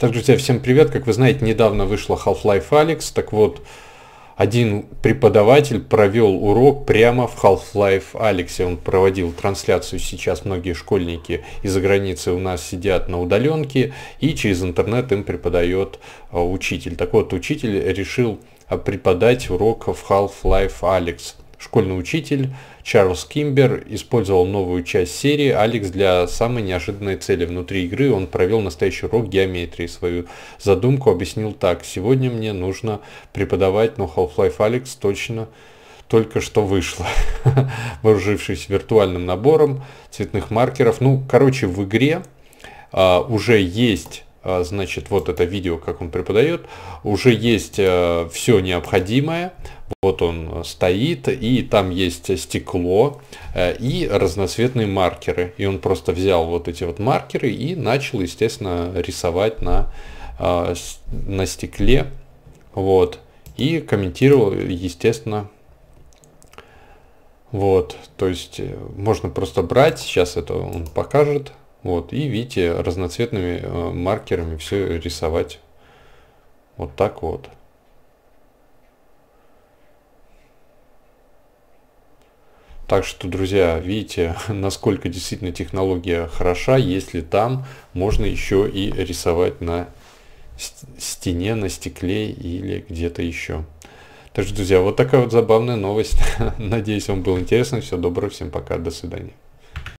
Так, друзья, всем привет. Как вы знаете, недавно вышла Half-Life Alex. Так вот, один преподаватель провел урок прямо в Half-Life Алексе. Он проводил трансляцию. Сейчас многие школьники из-за границы у нас сидят на удаленке, и через интернет им преподает а, учитель. Так вот, учитель решил а, преподать урок в Half-Life Alex. Школьный учитель Чарльз Кимбер использовал новую часть серии Алекс для самой неожиданной цели внутри игры. Он провел настоящий урок геометрии. Свою задумку объяснил так. Сегодня мне нужно преподавать, но Half-Life Алекс точно только что вышла, вооружившись виртуальным набором цветных маркеров. Ну, короче, в игре а, уже есть а, значит, вот это видео, как он преподает, уже есть э, все необходимое, вот он стоит, и там есть стекло э, и разноцветные маркеры. И он просто взял вот эти вот маркеры и начал, естественно, рисовать на, а, на стекле. Вот. И комментировал, естественно, вот, то есть э, можно просто брать, сейчас это он покажет, вот, и видите, разноцветными э, маркерами все рисовать. Вот так вот. Так что, друзья, видите, насколько действительно технология хороша, если там можно еще и рисовать на стене, на стекле или где-то еще. Так что, друзья, вот такая вот забавная новость. Надеюсь, вам было интересно. Всего доброго, всем пока, до свидания.